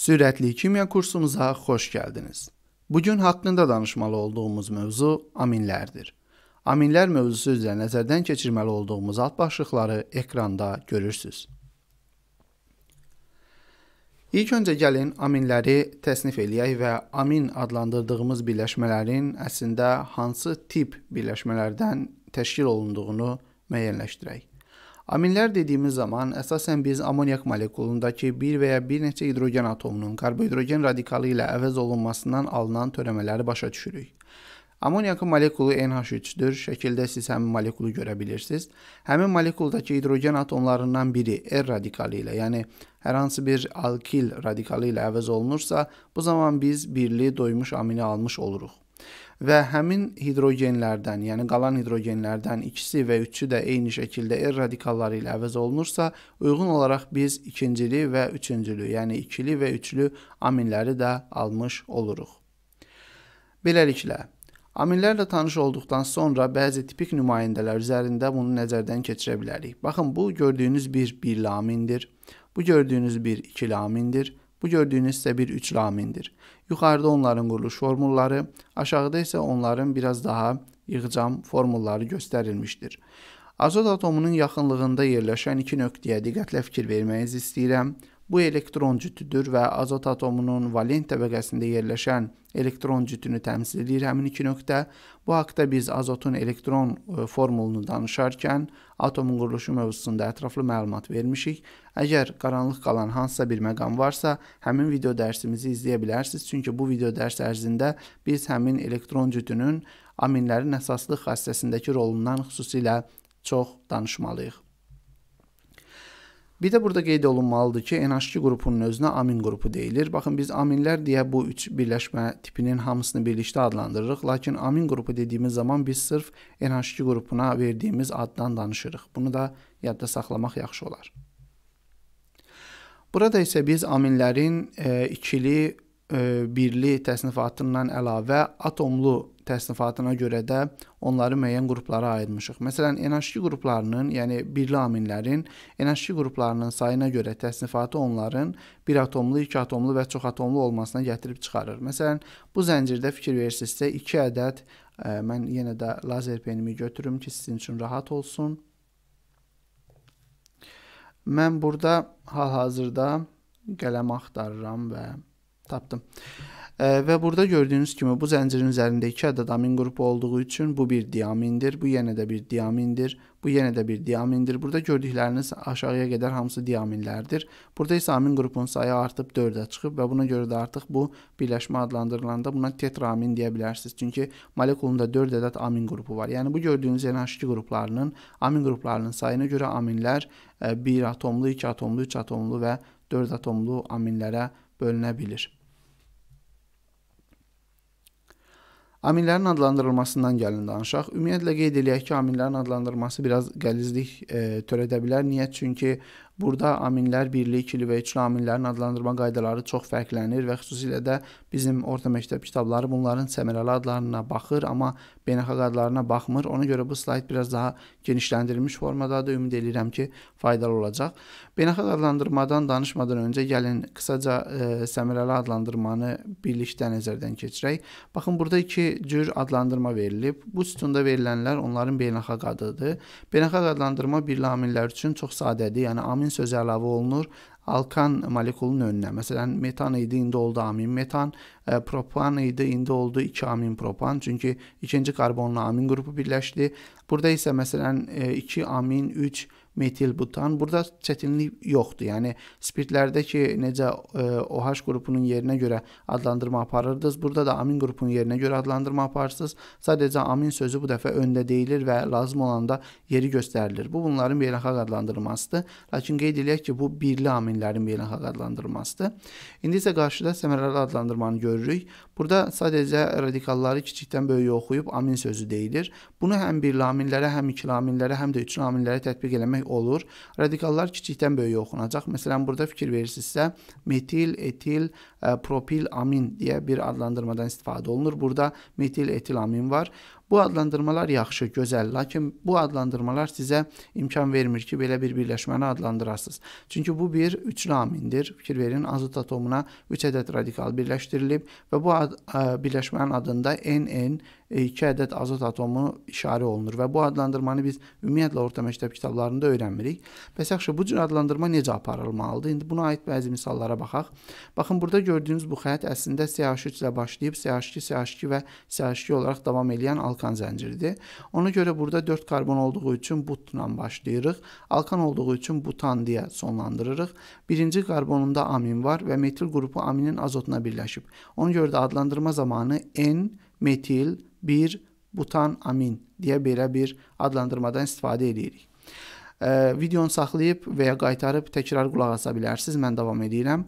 Sürətli kimya kursumuza xoş gəldiniz. Bu gün haqqında danışmalı olduğumuz mövzu aminlərdir. Aminlər mövzusu üzrə nəzərdən keçirməli olduğumuz alt başlıqları ekranda görürsüz. İlk öncə gəlin aminləri təsnif eləyək və amin adlandırdığımız birləşmələrin əslində hansı tip birləşmələrdən təşkil olunduğunu müəyyənləşdirək. Amillər dediyimiz zaman əsasən biz amoniak molekulundakı bir və ya bir neçə hidrogen atomunun karbohidrogen radikalı ilə əvəz olunmasından alınan törəmələri başa düşürük. Amoniakın molekulu NH3-dür. Şəkildə siz həmin molekulu görə bilirsiniz. Həmin molekuldakı hidrogen atomlarından biri R radikalı ilə, yəni hər hansı bir alkil radikalı ilə əvəz olunursa, bu zaman biz birli doymuş amini almış oluruq və həmin hidrogenlərdən, yəni qalan hidrogenlərdən ikisi və üçü də eyni şəkildə R radikalları ilə əvəz olunursa, uyğun olaraq biz ikincili və üçüncülü, yəni ikili və üçlü aminləri də almış oluruq. Beləliklə, Amillərlə tanış olduqdan sonra bəzi tipik nümayəndələr üzərində bunu nəzərdən keçirə bilərik. Baxın, bu gördüyünüz bir birli amindir. Bu gördüyünüz bir ikili amindir. Bu gördüyünüz isə bir üçlü amindir. Yuxarıda onların quruluş formulları, aşağıda isə onların biraz daha yığcam formulları göstərilmişdir. Azot atomunun yaxınlığında yerləşən iki nöqtəyə diqqətlə fikir verməyinizi istəyirəm. Bu elektron cütüdür və azot atomunun valent təbəqəsində yerləşən elektron cütünü təmsil edir həmin iki nöqtə. Bu haqda biz azotun elektron e, formulunu danışarkən atomun quruluşu mövzusunda ətraflı məlumat vermişik. Əgər qaranlıq qalan hansısa bir məqam varsa, həmin video dərsimizi izləyə bilərsiniz. Çünki bu video dərs ərzində biz həmin elektron cütünün aminlərin əsaslı xassəsindəki rolundan xüsusilə çox danışmalıyıq. Bir də burada qeyd olunmalıdır ki, NH2 qrupunun özünə amin qrupu deyilir. Baxın biz aminlər deyə bu üç birləşmə tipinin hamısını birlikdə adlandırırıq, lakin amin qrupu dediyimiz zaman biz sırf NH2 qrupuna verdiyimiz addan danışırıq. Bunu da yadda saxlamaq yaxşı olar. Burada isə biz aminlərin e, ikili, e, birli təsnifatından əlavə atomlu təsnifatına görə də onları müəyyən qruplara ayırmışıq. Məsələn, NH2 qruplarının, yəni birli aminlərin NH2 qruplarının sayına görə təsnifatı onların bir atomlu, iki atomlu və çox atomlu olmasına gətirib çıxarır. Məsələn, bu zəncirdə fikir versinizsə 2 ədəd ə, e, mən yenə də lazer penimi götürüm ki, sizin üçün rahat olsun. Mən burada hal-hazırda qələm axtarıram və tapdım. Və burada gördüyünüz kimi bu zəncirin üzərində 2 ədəd amin qrupu olduğu üçün bu bir diamindir, bu yenə də bir diamindir, bu yenə də bir diamindir. Burada gördükləriniz aşağıya qədər hamısı diaminlərdir. Burada isə amin qrupunun sayı artıb 4-ə çıxıb və buna görə də artıq bu birləşmə adlandırılanda buna tetraamin deyə bilərsiniz. Çünki molekulunda 4 ədəd amin qrupu var. Yəni bu gördüyünüz NH2 yəni qruplarının amin qruplarının sayına görə aminlər 1 e, atomlu, 2 atomlu, 3 atomlu və 4 atomlu aminlərə bölünə bilir. Amillərin adlandırılmasından gəlin danışaq. Ümumiyyətlə qeyd eləyək ki, amillərin adlandırılması biraz qəlizlik e, törədə bilər. Niyə? Çünki burada amillər birli, ikili və üçlü amillərin adlandırma qaydaları çox fərqlənir və xüsusilə də Bizim orta məktəb kitabları bunların səmərəli adlarına baxır, amma beynəlxalq adlarına baxmır. Ona görə bu slayd biraz daha genişləndirilmiş formadadır. Ümid edirəm ki, faydalı olacaq. Beynəlxalq adlandırmadan danışmadan öncə gəlin qısaca e, səmərəli adlandırmanı birlikdə nəzərdən keçirək. Baxın, burada iki cür adlandırma verilib. Bu sütunda verilənlər onların beynəlxalq adıdır. Beynəlxalq adlandırma birli amillər üçün çox sadədir. Yəni amin sözü əlavə olunur alkan molekulünün önüne. mesela metan idi, indi oldu amin metan, e, propan idi, indi oldu 2 amin propan. Çünkü ikinci karbonla amin qrupu birleşti. Burada ise mesela 2 e, amin 3 metil butan. Burada çətinlik yoxdur. Yəni spirtlərdəki necə e, OH qrupunun yerinə görə adlandırma aparırdınız, burada da amin qrupunun yerinə görə adlandırma aparırsınız. Sadəcə amin sözü bu dəfə öndə deyilir və lazım olanda yeri göstərilir. Bu bunların beynəlxalq adlandırmasıdır. Lakin qeyd eləyək ki, bu birli aminlərin beynəlxalq adlandırmasıdır. İndi isə qarşıda səmərəli adlandırmanı görürük. Burada sadəcə radikalları kiçikdən böyüyə oxuyub amin sözü deyilir. Bunu həm birli aminlərə, həm ikili aminlərə, həm də üçlü aminlərə tətbiq etmək demək olur. Radikallar kiçikdən böyüyə oxunacaq. Məsələn, burada fikir verirsinizsə, metil, etil, E, propil amin deyə bir adlandırmadan istifadə olunur. Burada metil etil amin var. Bu adlandırmalar yaxşı, gözəl, lakin bu adlandırmalar sizə imkan vermir ki, belə bir birləşməni adlandırasınız. Çünki bu bir üçlü amindir. Fikir verin, azot atomuna 3 ədəd radikal birləşdirilib və bu ad, ə, e, birləşmənin adında NN 2 e, ədəd azot atomu işarə olunur və bu adlandırmanı biz ümumiyyətlə orta məktəb kitablarında öyrənmirik. Bəs yaxşı, bu cür adlandırma necə aparılmalıdır? İndi buna aid bəzi misallara baxaq. Baxın, burada gördüyünüz bu xətt əslində CH3 ilə başlayıb CH2, CH2 və CH2 olaraq davam edən alkan zənciridir. Ona görə burada 4 karbon olduğu üçün butla başlayırıq. Alkan olduğu üçün butan deyə sonlandırırıq. Birinci karbonunda amin var və metil qrupu aminin azotuna birləşib. Ona görə də adlandırma zamanı N metil 1 butan amin deyə belə bir adlandırmadan istifadə edirik. E, videonu saxlayıb və ya qaytarıb təkrar qulaq asa bilərsiniz. Mən davam edirəm.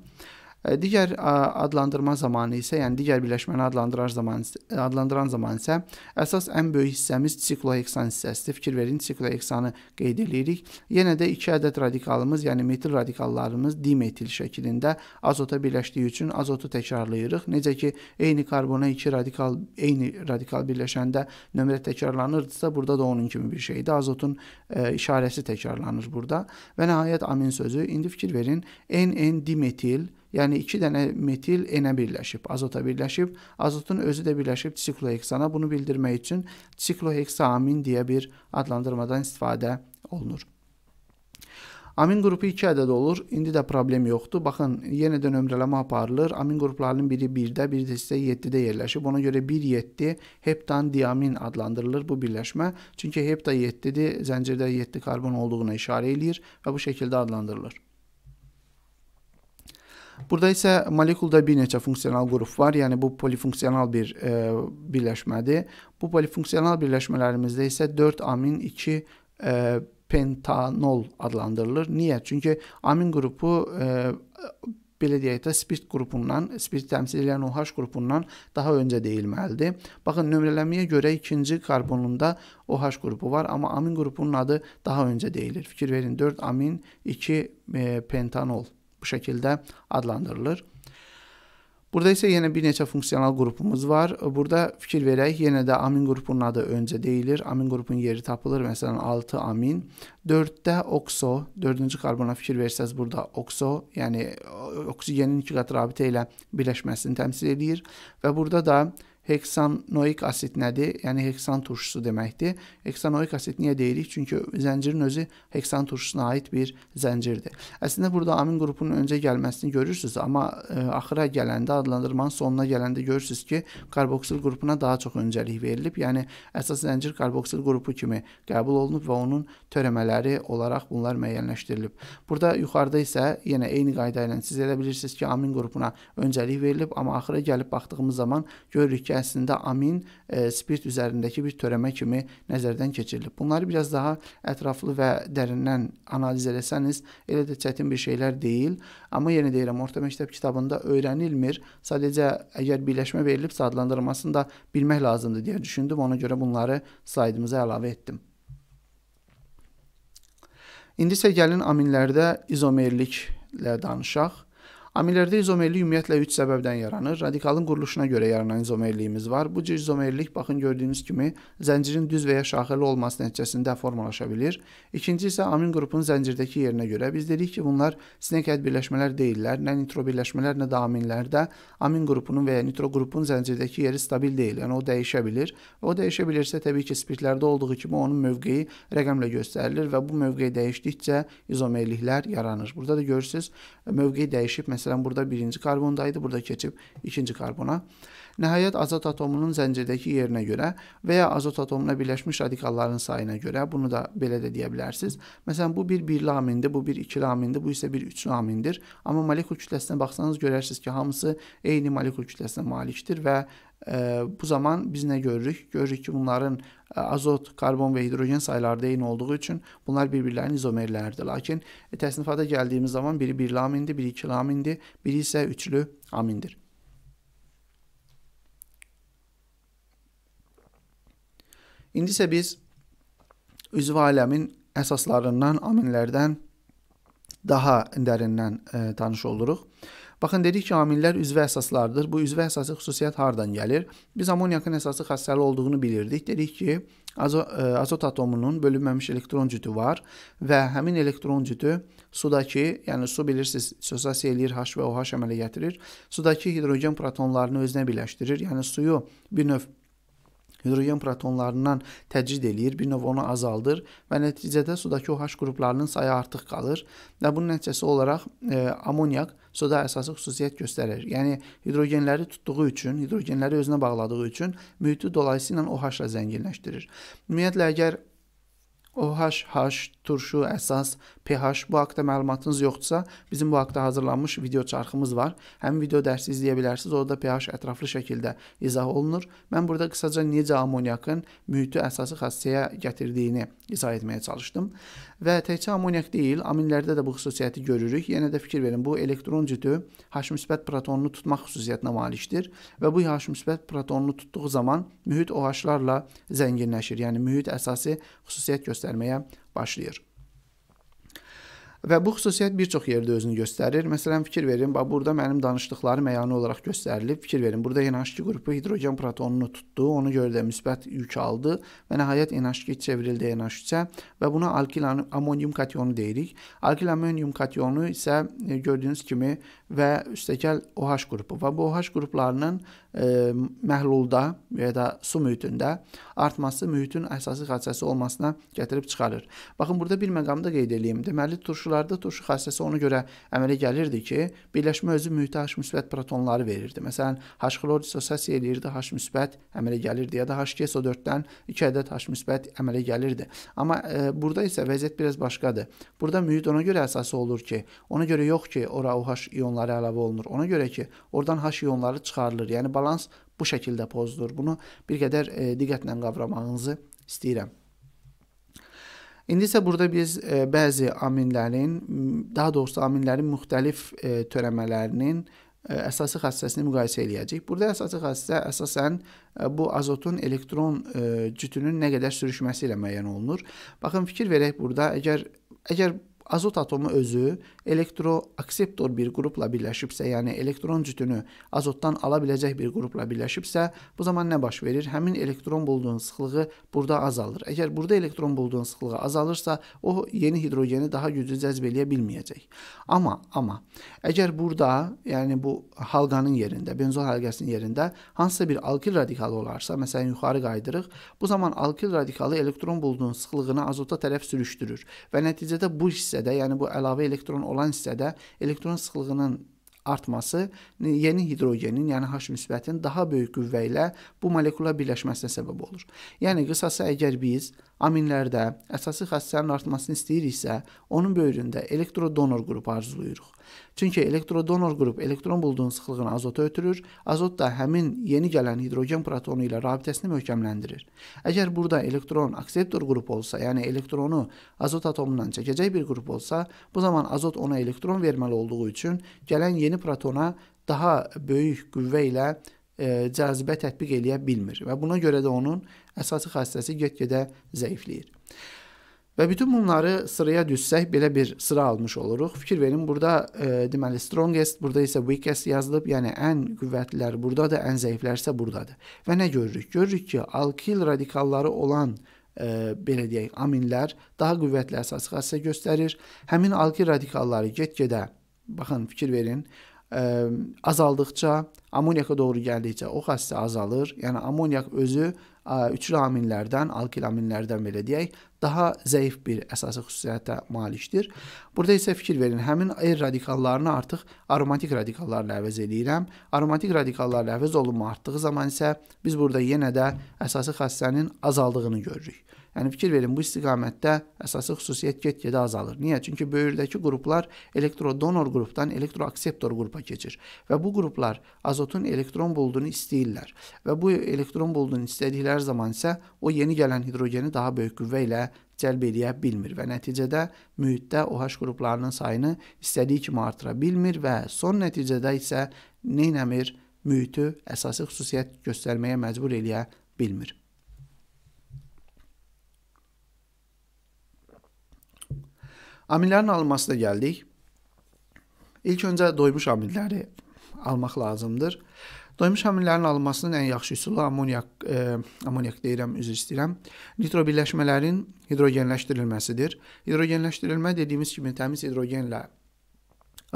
Digər adlandırma zamanı isə, yəni digər birləşməni adlandıran zaman adlandıran zaman isə əsas ən böyük hissəmiz sikloheksan hissəsidir. Fikir verin, sikloheksanı qeyd eləyirik. Yenə də 2 ədəd radikalımız, yəni metil radikallarımız dimetil şəklində azota birləşdiyi üçün azotu təkrarlayırıq. Necə ki, eyni karbona 2 radikal eyni radikal birləşəndə nömrə təkrarlanırdısa, burada da onun kimi bir şeydir. Azotun ə, e, işarəsi təkrarlanır burada. Və nəhayət amin sözü. İndi fikir verin, NN dimetil Yəni 2 dənə metil N-ə birləşib, azota birləşib. Azotun özü də birləşib sikloheksana. Bunu bildirmək üçün sikloheksamin deyə bir adlandırmadan istifadə olunur. Amin qrupu 2 ədəd olur. İndi də problem yoxdur. Baxın, yenə də nömrələmə aparılır. Amin qruplarının biri 1-də, biri də isə 7-də yerləşib. Ona görə 1-7 heptan diamin adlandırılır bu birləşmə. Çünki hepta 7-dir, zəncirdə 7 karbon olduğuna işarə eləyir və bu şəkildə adlandırılır. Burada isə molekulda bir neçə funksional qrup var, yəni bu polifunksional bir e, birləşmədir. Bu polifunksional birləşmələrimizdə isə 4 amin 2 e, pentanol adlandırılır. Niyə? Çünki amin qrupu e, belə deyək də spirt qrupundan, spirt təmsil edən OH qrupundan daha öncə deyilməlidir. Baxın, nömrələməyə görə ikinci karbonunda OH qrupu var, amma amin qrupunun adı daha öncə deyilir. Fikir verin, 4 amin, 2 e, pentanol bu şəkildə adlandırılır. Burada isə yenə bir neçə funksional qrupumuz var. Burada fikir verək, yenə də amin qrupunun adı öncə deyilir. Amin qrupun yeri tapılır, məsələn 6 amin. 4-də okso, 4-cü karbona fikir versəz burada okso, yəni oksigenin iki qat rabitə ilə birləşməsini təmsil edir və burada da heksanoik asid nədir? Yəni heksan turşusu deməkdir. Heksanoik asid niyə deyirik? Çünki zəncirin özü heksan turşusuna aid bir zəncirdir. Əslində burada amin qrupunun öncə gəlməsini görürsüz, amma ə, e, axıra gələndə, adlandırmanın sonuna gələndə görürsüz ki, karboksil qrupuna daha çox öncəlik verilib. Yəni əsas zəncir karboksil qrupu kimi qəbul olunub və onun törəmələri olaraq bunlar müəyyənləşdirilib. Burada yuxarıda isə yenə eyni qayda ilə siz elə bilirsiniz ki, amin qrupuna öncəlik verilib, amma axıra gəlib baxdığımız zaman görürük ki, ki, əslində amin e, spirt üzərindəki bir törəmə kimi nəzərdən keçirilib. Bunları biraz daha ətraflı və dərindən analiz etsəniz, elə də çətin bir şeylər deyil. Amma yenə deyirəm, orta məktəb kitabında öyrənilmir. Sadəcə əgər birləşmə verilibsə adlandırmasını da bilmək lazımdır deyə düşündüm. Ona görə bunları slaydımıza əlavə etdim. İndi isə gəlin aminlərdə izomerliklə danışaq. Amillərdə izomerlik ümumiyyətlə 3 səbəbdən yaranır. Radikalın quruluşuna görə yaranan izomerliyimiz var. Bu cür izomerlik baxın gördüyünüz kimi zəncirin düz və ya şaxəli olması nəticəsində formalaşa bilir. İkinci isə amin qrupunun zəncirdəki yerinə görə biz dedik ki, bunlar sinekət birləşmələr deyillər. Nə nitro birləşmələr, nə də aminlərdə amin qrupunun və ya nitro qrupunun zəncirdəki yeri stabil deyil. Yəni o dəyişə bilir. O dəyişə bilirsə təbii ki, spirtlərdə olduğu kimi onun mövqeyi rəqəmlə göstərilir və bu mövqey dəyişdikcə izomerliklər yaranır. Burada da görürsüz, mövqey dəyişib məsələn Məsələn, burada birinci karbondaydı, burada keçib ikinci karbona. Nəhayət azot atomunun zəncirdəki yerinə görə və ya azot atomuna birləşmiş radikalların sayına görə bunu da belə də deyə bilərsiniz. Məsələn, bu bir birli amindir, bu bir ikili amindir, bu isə bir üçlü amindir. Amma molekul kütləsinə baxsanız görərsiniz ki, hamısı eyni molekul kütləsinə malikdir və Bu zaman biz nə görürük? Görürük ki, bunların azot, karbon və hidrogen sayları eyni olduğu üçün bunlar bir-birlərinin izomerləridir. Lakin e, təsnifatə gəldiyimiz zaman biri birli amindir, biri ikili amindir, biri isə üçlü amindir. İndi isə biz üzv aləmin əsaslarından, aminlərdən daha dərindən ə, tanış oluruq. Baxın dedik ki, amillər üzvə əsaslardır. Bu üzvə əsası xüsusiyyət hardan gəlir? Biz amoniakın əsası xassəli olduğunu bilirdik. Dedik ki, azo e, azot atomunun bölünməmiş elektron cütü var və həmin elektron cütü sudakı, yəni su bilirsiniz, sözasiya eləyir H və OH əmələ gətirir. Sudakı hidrogen protonlarını özünə birləşdirir. Yəni suyu bir növ hidrogen protonlarından təcrid eləyir, bir növ onu azaldır və nəticədə sudakı OH qruplarının sayı artıq qalır və bunun nəticəsi olaraq e, amoniak soda əsası xüsusiyyət göstərir. Yəni hidrogenləri tutduğu üçün, hidrogenləri özünə bağladığı üçün mühiti dolayısıyla OH-la zənginləşdirir. Ümumiyyətlə əgər OHH, turşu, əsas, pH bu haqda məlumatınız yoxdursa, bizim bu haqda hazırlanmış video çarxımız var. Həmin video dərsi izləyə bilərsiniz. Orada pH ətraflı şəkildə izah olunur. Mən burada qısaca necə amoniakın mühiti əsası xəstəyə gətirdiyini izah etməyə çalışdım. Və təkcə amoniak deyil, aminlərdə də bu xüsusiyyəti görürük. Yenə də fikir verin, bu elektron cütü H müsbət protonunu tutmaq xüsusiyyətinə malikdir və bu H müsbət protonunu tutduğu zaman mühit OH-larla zənginləşir. Yəni mühit əsası xüsusiyyət göstərməyə başlayır. Və bu xüsusiyyət bir çox yerdə özünü göstərir. Məsələn, fikir verin, bax burada mənim danışdıqlarım məyanı olaraq qərarlıb fikir verin. Burada NH2 qrupu hidrogen protonunu tutdu, ona görə də müsbət yük aldı və nəhayət NH2 çevrildi NH3-ə və buna alkil amonium kationu deyirik. Alkil amonium kationu isə e, gördüyünüz kimi və üstəgəl OH qrupu və bu OH qruplarının e, məhlulda və ya da su mühitində artması mühitin əsası xassəsi olmasına gətirib çıxarır. Baxın burada bir məqamda qeyd eləyim. Deməli turşularda turşu xassəsi ona görə əmələ gəlirdi ki, birləşmə özü mühitə H müsbət protonları verirdi. Məsələn, H klor disosiasiya eləyirdi, H müsbət əmələ gəlirdi ya da H2SO4-dən 2 ədəd H müsbət əmələ gəlirdi. Amma e, burada isə vəziyyət biraz başqadır. Burada mühit ona görə əsası olur ki, ona görə yox ki, ora OH ionları ionları əlavə olunur. Ona görə ki, oradan H ionları çıxarılır. Yəni balans bu şəkildə pozulur. Bunu bir qədər e, diqqətlə qavramağınızı istəyirəm. İndi isə burada biz e, bəzi aminlərin, daha doğrusu aminlərin müxtəlif e, törəmələrinin e, əsası xassəsini müqayisə eləyəcək. Burada əsası xassə əsasən e, bu azotun elektron e, cütünün nə qədər sürüşməsi ilə müəyyən olunur. Baxın fikir verək burada, əgər əgər azot atomu özü elektroakseptor bir qrupla birləşibsə, yəni elektron cütünü azotdan ala biləcək bir qrupla birləşibsə, bu zaman nə baş verir? Həmin elektron buludunun sıxlığı burada azalır. Əgər burada elektron buludunun sıxlığı azalırsa, o yeni hidrogeni daha güclü cəzb eləyə bilməyəcək. Amma, amma əgər burada, yəni bu halqanın yerində, benzol halqasının yerində hansısa bir alkil radikalı olarsa, məsələn yuxarı qaydırıq, bu zaman alkil radikalı elektron buludunun sıxlığını azota tərəf sürüşdürür və nəticədə bu hissə hissədə, yəni bu əlavə elektron olan hissədə elektron sıxlığının artması yeni hidrogenin, yəni H müsbətin daha böyük qüvvə ilə bu molekula birləşməsinə səbəb olur. Yəni qısası əgər biz aminlərdə əsası xassənin artmasını istəyiriksə, onun böyründə elektrodonor qrupu arzulayırıq. Çünki elektrodonor qrup elektron buludunun sıxlığını azota ötürür, azot da həmin yeni gələn hidrogen protonu ilə rabitəsini möhkəmləndirir. Əgər burada elektron akseptor qrup olsa, yəni elektronu azot atomundan çəkəcək bir qrup olsa, bu zaman azot ona elektron verməli olduğu üçün gələn yeni protona daha böyük qüvvə ilə e, cazibə tətbiq eləyə bilmir və buna görə də onun əsası xassəsi get-gedə zəifləyir. Və bütün bunları sıraya düzsək belə bir sıra almış oluruq. Fikir verin, burada e, deməli strongest, burada isə weakest yazılıb, yəni ən qüvvətlər burdadır, ən zəiflər isə burdadır. Və nə görürük? Görürük ki, alkil radikalları olan e, belə deyək, aminlər daha qüvvətli əsas xassiyyət göstərir. Həmin alkil radikalları get-gedə baxın, fikir verin, e, ə, azaldıqca, ammoniyaka doğru gəldikcə o xəstə azalır. Yəni ammonyak özü ə, üçlü aminlərdən, alkil aminlərdən belə deyək, daha zəif bir əsası xüsusiyyətə malikdir. Burada isə fikir verin, həmin R radikallarını artıq aromatik radikallarla əvəz eləyirəm. Aromatik radikallarla əvəz olunma artdığı zaman isə biz burada yenə də əsası xəstənin azaldığını görürük. Yəni fikir verin bu istiqamətdə əsası xüsusiyyət get-gedə azalır. Niyə? Çünki böyürdəki qruplar elektrodonor qrupdan elektroakseptor qrupa keçir və bu qruplar azotun elektron buludunu istəyirlər və bu elektron buludunu istədikləri zaman isə o yeni gələn hidrogeni daha böyük qüvvə ilə cəlb eləyə bilmir və nəticədə mühitdə OH qruplarının sayını istədiyi kimi artıra bilmir və son nəticədə isə nə etmir? Mühiti əsası xüsusiyyət göstərməyə məcbur eləyə bilmir. Amillərin alınmasına gəldik. İlk öncə doymuş amilləri almaq lazımdır. Doymuş amillərin alınmasının ən yaxşı üsulu ammonyak, e, ammonyak deyirəm, üzr istəyirəm. Nitro birləşmələrin hidrogenləşdirilməsidir. Hidrogenləşdirilmə dediyimiz kimi təmiz hidrogenlə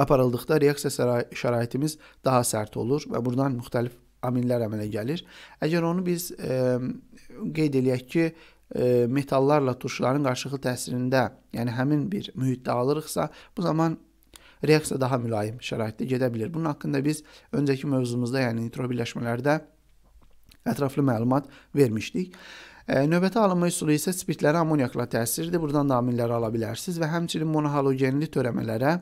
aparıldıqda reaksiya şəraitimiz daha sərt olur və buradan müxtəlif amillər əmələ gəlir. Əgər onu biz e, qeyd eləyək ki, e, metallarla turşuların qarşılıqlı təsirində, yəni həmin bir mühitdə alırıqsa, bu zaman reaksiya daha mülayim şəraitdə gedə bilər. Bunun haqqında biz öncəki mövzumuzda, yəni nitro birləşmələrdə ətraflı məlumat vermişdik. Növbəti alınma üsulu isə spirtlərə ammoniakla təsirdir. Buradan da amilləri ala bilərsiniz və həmçinin monohalogenli törəmələrə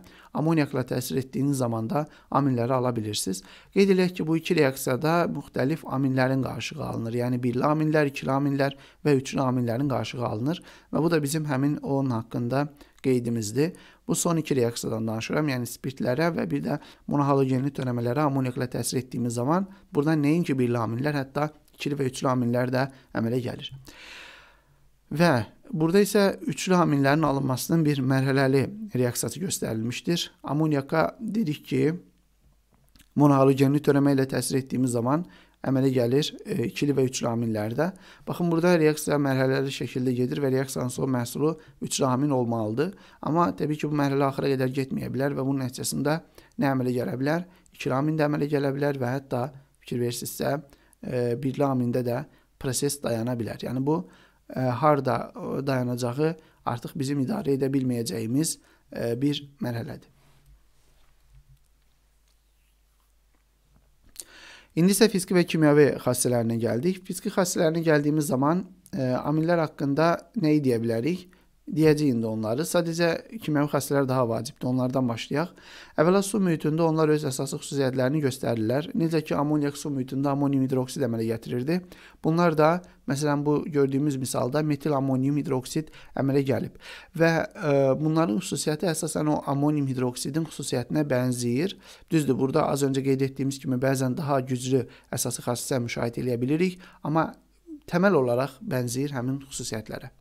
ammoniakla təsir etdiyiniz zaman da amilləri ala bilirsiniz. Qeyd eləyək ki, bu iki reaksiyada müxtəlif amillərin qarşığı alınır. Yəni birli amillər, ikili amillər və üçlü amillərin qarşığı alınır və bu da bizim həmin onun haqqında qeydimizdir. Bu son iki reaksiyadan danışıram, yəni spirtlərə və bir də monohalogenli törəmələrə ammoniakla təsir etdiyimiz zaman burada nəinki birli amillər, hətta ikili və üçlü amillər də əmələ gəlir. Və burada isə üçlü amillərin alınmasının bir mərhələli reaksiyası göstərilmişdir. Ammoniyaka dedik ki, monalogenli törəmə ilə təsir etdiyimiz zaman əmələ gəlir e, ikili və üçlü amillərdə. Baxın, burada reaksiya mərhələli şəkildə gedir və reaksiyanın son məhsulu üçlü amil olmalıdır. Amma təbii ki, bu mərhələ axıra qədər getməyə bilər və bunun nəticəsində nə əmələ gələ bilər? İkili amil də əmələ gələ bilər və hətta fikir verirsinizsə, E, birlik amilində də proses dayana bilər. Yəni bu e, harda dayanacağı artıq bizim idarə edə bilməyəcəyimiz e, bir mərhələdir. İndi isə fiziki və kimyəvi xassələrinə gəldik. Fiziki xassələrinə gəldiyimiz zaman ə, amillər haqqında nə deyə bilərik? deyəcəyik indi onları. Sadəcə kimyəvi xassələr daha vacibdir. Onlardan başlayaq. Əvvəla su mühitində onlar öz əsaslı xüsusiyyətlərini göstərirlər. Necə ki amoniak su mühitində amonium hidroksid əmələ gətirirdi. Bunlar da məsələn bu gördüyümüz misalda metil amonium hidroksid əmələ gəlib və ə, e, bunların xüsusiyyəti əsasən o amonium hidroksidin xüsusiyyətinə bənzəyir. Düzdür, burada az öncə qeyd etdiyimiz kimi bəzən daha güclü əsaslı xassələr müşahidə edə bilirik, amma təməl olaraq bənzəyir həmin xüsusiyyətlərə.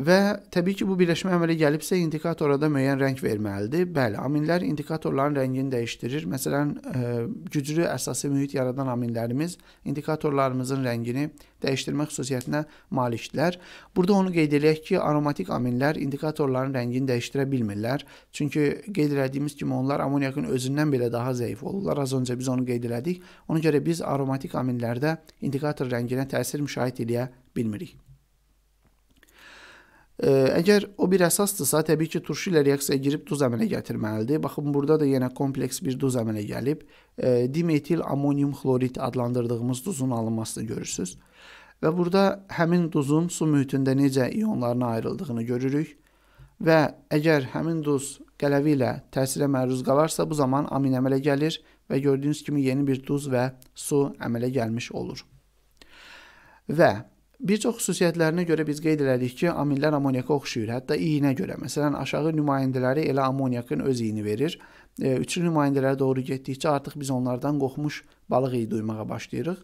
Və təbii ki, bu birləşmə əmələ gəlibsə, indikatora da müəyyən rəng verməlidir. Bəli, aminlər indikatorların rəngini dəyişdirir. Məsələn, e, güclü əsasi mühit yaradan aminlərimiz indikatorlarımızın rəngini dəyişdirmə xüsusiyyətinə malikdirlər. Burada onu qeyd eləyək ki, aromatik aminlər indikatorların rəngini dəyişdirə bilmirlər. Çünki qeyd elədiyimiz kimi onlar amoniakın özündən belə daha zəif olurlar. Az öncə biz onu qeyd elədik. Ona görə biz aromatik aminlərdə indikator rənginə təsir müşahidə edə bilmirik. Əgər o bir əsasdırsa, təbii ki, turşu ilə reaksiyaya girib duz əmələ gətirməlidir. Baxın, burada da yenə kompleks bir duz əmələ gəlib. Dimetil amonium xlorid adlandırdığımız duzun alınmasını görürsüz. Və burada həmin duzun su mühitində necə ionlarına ayrıldığını görürük. Və əgər həmin duz qələvi ilə təsirə məruz qalarsa, bu zaman amin əmələ gəlir və gördüyünüz kimi yeni bir duz və su əmələ gəlmiş olur. Və Bir çox xüsusiyyətlərinə görə biz qeyd elədik ki, amillər amoniyaka oxşayır. Hətta iyinə görə. Məsələn, aşağı nümayəndələri elə amoniyakın öz iyini verir. E, üçlü nümayəndələrə doğru getdikcə artıq biz onlardan qorxmuş balıq iyi duymağa başlayırıq.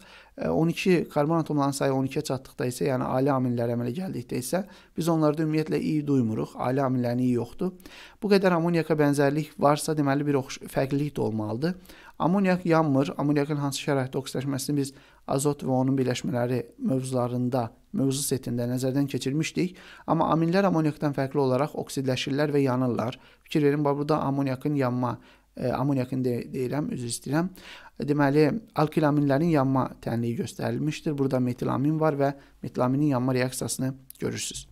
12 e, karbon atomlarının sayı 12-yə çatdıqda isə, yəni ali amillər əmələ gəldikdə isə biz onlarda ümumiyyətlə iyi duymuruq. Ali amillərin iyi yoxdur. Bu qədər amoniyaka bənzərlik varsa, deməli bir fərqlilik də olmalıdır. Amoniyak yanmır. Amoniyakın hansı şəraitdə oksidləşməsini biz azot və onun birləşmələri mövzularında mövzu setində nəzərdən keçirmişdik, amma aminlər ammoniakdan fərqli olaraq oksidləşirlər və yanırlar. Fikir verin, bax burada ammoniakın yanma, e, ammoniakın de deyirəm, üzr istəyirəm. Deməli, alkil aminlərin yanma tənliyi göstərilmişdir. Burada metilamin var və metilaminin yanma reaksiyasını görürsüz.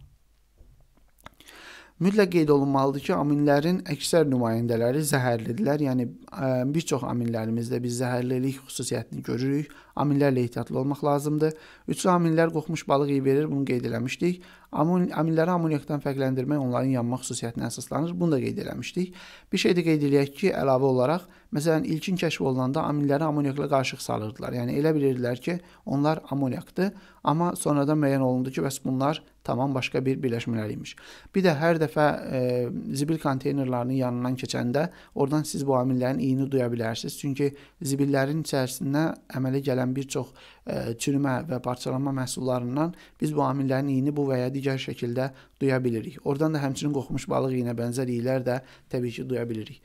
Mütləq qeyd olunmalıdır ki, aminlərin əksər nümayəndələri zəhərlidirlər. Yəni e, bir çox aminlərimizdə biz zəhərlilik xüsusiyyətini görürük, amillərlə ehtiyatlı olmaq lazımdır. Üçlü amillər qorxmuş balıq iyi verir, bunu qeyd eləmişdik. Amin amilləri amoniakdan fərqləndirmək onların yanma xüsusiyyətinə əsaslanır, bunu da qeyd eləmişdik. Bir şey də qeyd eləyək ki, əlavə olaraq, məsələn, ilkin kəşf olunanda amilləri amoniakla qarışıq salırdılar. Yəni elə bilirdilər ki, onlar amoniakdır, amma sonradan müəyyən olundu ki, bəs bunlar tamam başqa bir birləşmələr imiş. Bir də hər dəfə e, zibil konteynerlərinin yanından keçəndə oradan siz bu amillərin iyini duya bilərsiniz. Çünki zibillərin içərisində əmələ gələn əldən bir çox e, çürümə və parçalanma məhsullarından biz bu amillərin iyini bu və ya digər şəkildə duya bilirik. Oradan da həmçinin qoxmuş balıq iyinə bənzər iylər də təbii ki, duya bilirik.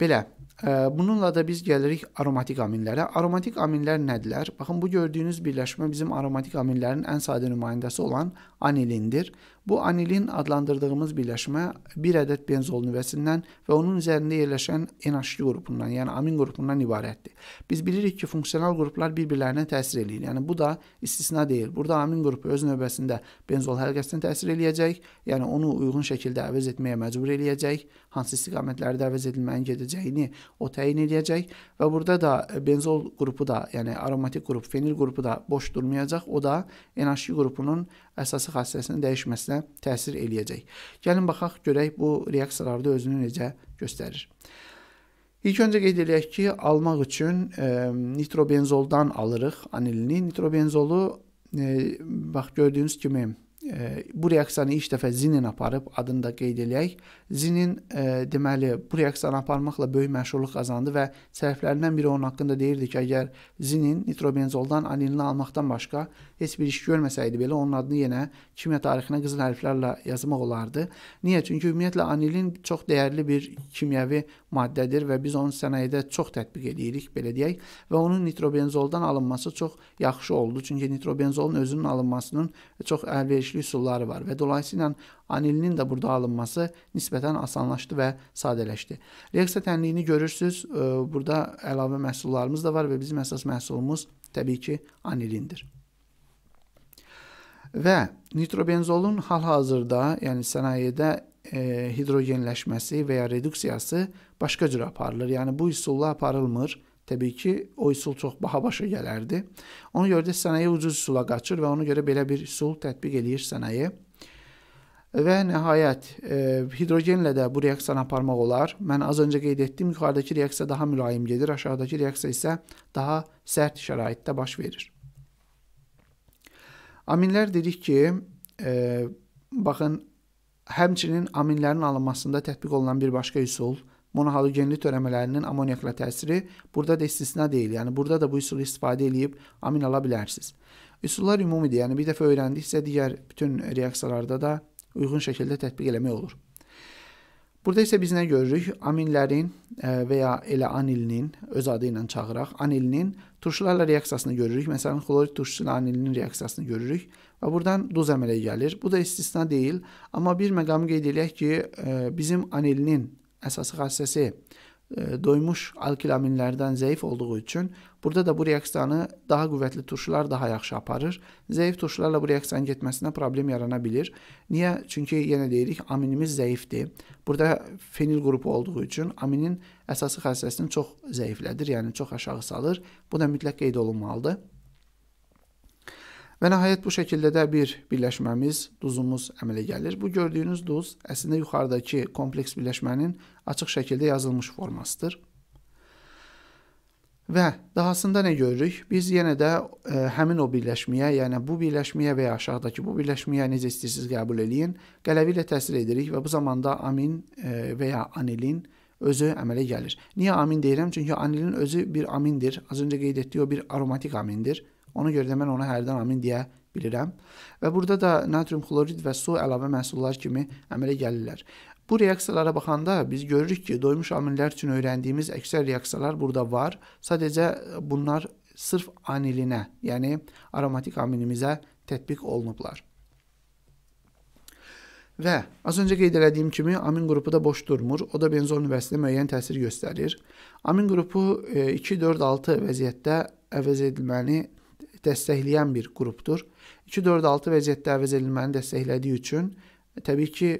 Belə, e, bununla da biz gəlirik aromatik aminlərə. Aromatik aminlər nədirlər? Baxın, bu gördüyünüz birləşmə bizim aromatik aminlərin ən sadə nümayəndəsi olan anilindir. Bu anilin adlandırdığımız birləşmə bir ədəd benzol nüvəsindən və onun üzərində yerləşən NH2 qrupundan, yəni amin qrupundan ibarətdir. Biz bilirik ki, funksional qruplar bir-birlərinə təsir eləyir. Yəni bu da istisna deyil. Burada amin qrupu öz növbəsində benzol həlqəsinə təsir eləyəcək, yəni onu uyğun şəkildə əvəz etməyə məcbur eləyəcək hansı istiqamətləri dəvəz edilməyin gedəcəyini o təyin edəcək və burada da e, benzol qrupu da, yəni aromatik qrup, fenil qrupu da boş durmayacaq. O da NH2 qrupunun əsası xassəsinin dəyişməsinə təsir eləyəcək. Gəlin baxaq görək bu reaksiyalarda özünü necə göstərir. İlk öncə qeyd eləyək ki, almaq üçün e, nitrobenzoldan alırıq anilini. Nitrobenzolu e, bax gördüyünüz kimi bu reaksiyanı ilk dəfə Zinin aparıb, adını da qeyd eləyək. Zinin e, deməli bu reaksiyanı aparmaqla böyük məşhurluq qazandı və sərflərindən biri onun haqqında deyirdi ki, əgər Zinin nitrobenzoldan anilinə almaqdan başqa heç bir iş görməsəydi belə onun adını yenə kimya tarixinə qızıl hərflərlə yazmaq olardı. Niyə? Çünki ümumiyyətlə anilin çox dəyərli bir kimyəvi maddədir və biz onu sənayedə çox tətbiq edirik, belə deyək, və onun nitrobenzoldan alınması çox yaxşı oldu. Çünki nitrobenzolun özünün alınmasının çox əlverişli üsulları var və dolayısıyla anilinin də burada alınması nisbətən asanlaşdı və sadələşdi. Reaksiya tənliyini görürsüz, burada əlavə məhsullarımız da var və bizim əsas məhsulumuz təbii ki, anilindir. Və nitrobenzolun hal-hazırda, yəni sənayedə e, hidrogenləşməsi və ya reduksiyası başqa cür aparılır. Yəni bu üsulla aparılmır. Təbii ki, o üsul çox baha başa gələrdi. Ona görə də sənaye ucuz üsula qaçır və ona görə belə bir üsul tətbiq eləyir sənaye. Və nəhayət e, hidrogenlə də bu reaksiyanı aparmaq olar. Mən az öncə qeyd etdim, yuxarıdakı reaksiya daha mülayim gedir, aşağıdakı reaksiya isə daha sərt şəraitdə baş verir. Aminlər dedik ki, e, baxın, həmçinin aminlərin alınmasında tətbiq olunan bir başqa üsul monohalogenli törəmələrinin amoniakla təsiri burada da istisna deyil. Yəni burada da bu üsulu istifadə edib amin ala bilərsiniz. Üsullar ümumidir. Yəni bir dəfə öyrəndiksə digər bütün reaksiyalarda da uyğun şəkildə tətbiq eləmək olur. Burada isə biz nə görürük? Aminlərin e, və ya elə anilinin öz adı ilə çağıraq anilinin turşularla reaksiyasını görürük. Məsələn, xlorid turşusu ilə anilinin reaksiyasını görürük və burdan duz əmələ gəlir. Bu da istisna deyil, amma bir məqamı qeyd eləyək ki, e, bizim anilinin əsas xassəsi E, doymuş alkil aminlərdən zəif olduğu üçün burada da bu reaksiyanı daha qüvvətli turşular daha yaxşı aparır. Zəif turşularla bu reaksiyanın getməsinə problem yarana bilər. Niyə? Çünki yenə deyirik, aminimiz zəifdir. Burada fenil qrupu olduğu üçün aminin əsası xassəsini çox zəiflədir, yəni çox aşağı salır. Bu da mütləq qeyd olunmalıdır. Və nəhayət bu şəkildə də bir birləşməmiz, duzumuz əmələ gəlir. Bu gördüyünüz duz əslində yuxarıdakı kompleks birləşmənin açıq şəkildə yazılmış formasıdır. Və dahasında nə görürük? Biz yenə də ə, e, həmin o birləşməyə, yəni bu birləşməyə və ya aşağıdakı bu birləşməyə necə istəyirsiniz qəbul eləyin, qələvi ilə təsir edirik və bu zamanda amin ə, e, və ya anilin özü əmələ gəlir. Niyə amin deyirəm? Çünki anilin özü bir amindir. Az öncə qeyd etdiyi o bir aromatik amindir. Ona görə də mən ona hərdən amin deyə bilirəm. Və burada da natrium xlorid və su əlavə məhsullar kimi əmələ gəlirlər. Bu reaksiyalara baxanda biz görürük ki, doymuş amillər üçün öyrəndiyimiz əksər reaksiyalar burada var. Sadəcə bunlar sırf anilinə, yəni aromatik aminimizə tətbiq olunublar. Və az öncə qeyd elədiyim kimi amin qrupu da boş durmur. O da benzol nüvəsinə müəyyən təsir göstərir. Amin qrupu 2-4-6 e, vəziyyətdə əvəz edilməni dəstəkləyən bir qrupdur. 2-4-6 vəziyyətdə əvəz edilməni dəstəklədiyi üçün təbii ki,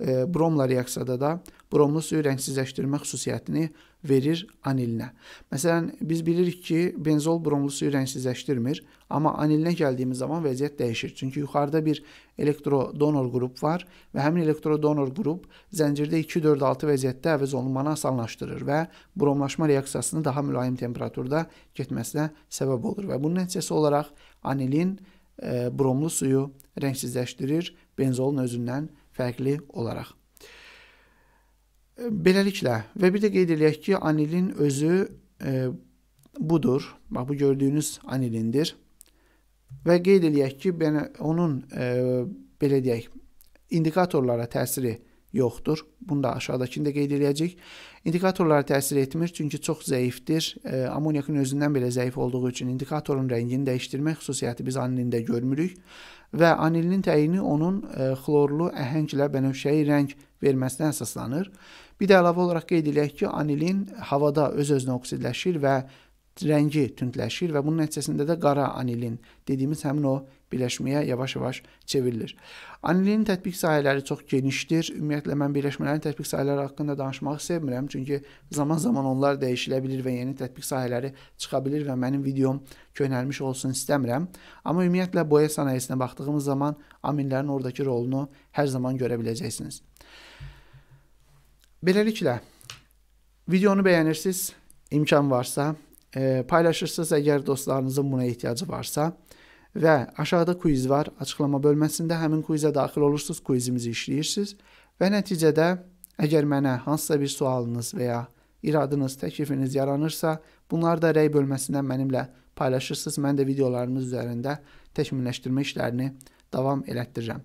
e, bromla reaksiyada da bromlu suyu rəngsizləşdirmə xüsusiyyətini verir anilinə. Məsələn, biz bilirik ki, benzol bromlu suyu rəngsizləşdirmir, amma anilinə gəldiyimiz zaman vəziyyət dəyişir. Çünki yuxarıda bir elektrodonor qrup var və həmin elektrodonor qrup zəncirdə 2-4-6 vəziyyətdə əvəz olunmanı asanlaşdırır və bromlaşma reaksiyasının daha mülayim temperaturda getməsinə səbəb olur və bunun nəticəsi olaraq anilin e, bromlu suyu rəngsizləşdirir benzolun özündən fərqli olaraq. Beləliklə və bir də qeyd eləyək ki, anilin özü e, budur. Bax bu gördüyünüz anilindir. Və qeyd eləyək ki, belə, onun e, belə deyək, indikatorlara təsiri yoxdur. Bunu da aşağıdakında qeyd eləyəcək. İndikatorlara təsir etmir, çünki çox zəifdir. E, amoniakın özündən belə zəif olduğu üçün indikatorun rəngini dəyişdirmək xüsusiyyəti biz anilində görmürük və anilinin təyini onun e, xlorlu əhənglə bənövşəyi rəng verməsinə əsaslanır. Bir də əlavə olaraq qeyd eləyək ki, anilin havada öz-özünə oksidləşir və rəngi tündləşir və bunun nəticəsində də qara anilin dediyimiz həmin o birləşməyə yavaş-yavaş çevrilir. Anilin tətbiq sahələri çox genişdir. Ümumiyyətlə mən birləşmələrin tətbiq sahələri haqqında danışmağı sevmirəm, çünki zaman-zaman onlar dəyişilə bilir və yeni tətbiq sahələri çıxa bilir və mənim videom köhnəlmiş olsun istəmirəm. Amma ümumiyyətlə boya sənayesinə baxdığımız zaman aminlərin oradakı rolunu hər zaman görə biləcəksiniz. Beləliklə, videonu bəyənirsiniz, imkan varsa, e, paylaşırsınız əgər dostlarınızın buna ehtiyacı varsa və aşağıda quiz var, açıqlama bölməsində həmin quizə daxil olursunuz, quizimizi işləyirsiniz və nəticədə əgər mənə hansısa bir sualınız və ya iradınız, təklifiniz yaranırsa, bunları da rəy bölməsindən mənimlə paylaşırsınız. Mən də videolarımız üzərində təkmilləşdirmə işlərini davam elətdirəcəm.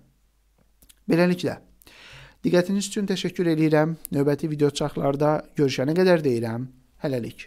Beləliklə, Diqqətiniz üçün təşəkkür edirəm. Növbəti video çaxlarda görüşənə qədər deyirəm. Hələlik.